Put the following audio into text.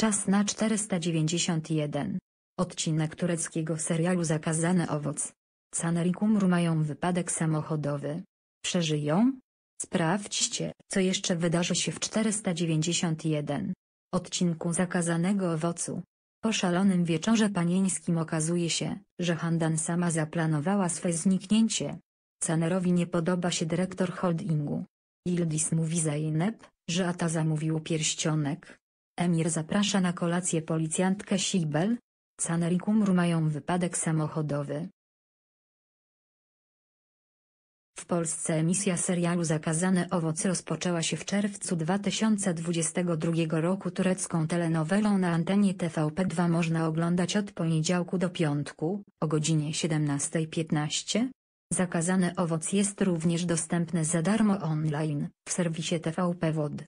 Czas na 491. Odcinek tureckiego serialu Zakazany owoc. Kumru mają wypadek samochodowy. Przeżyją? Sprawdźcie, co jeszcze wydarzy się w 491. Odcinku zakazanego owocu. Po szalonym wieczorze panieńskim okazuje się, że Handan sama zaplanowała swe zniknięcie. Canerowi nie podoba się dyrektor holdingu. Ildis mówi Zaineb, że Ata zamówił pierścionek, Emir zaprasza na kolację policjantkę Sibel. Caner i Kumru mają wypadek samochodowy. W Polsce emisja serialu Zakazane owoce rozpoczęła się w czerwcu 2022 roku turecką telenowelą na antenie TVP2 można oglądać od poniedziałku do piątku, o godzinie 17.15. Zakazany owoc jest również dostępny za darmo online, w serwisie TVP Wod.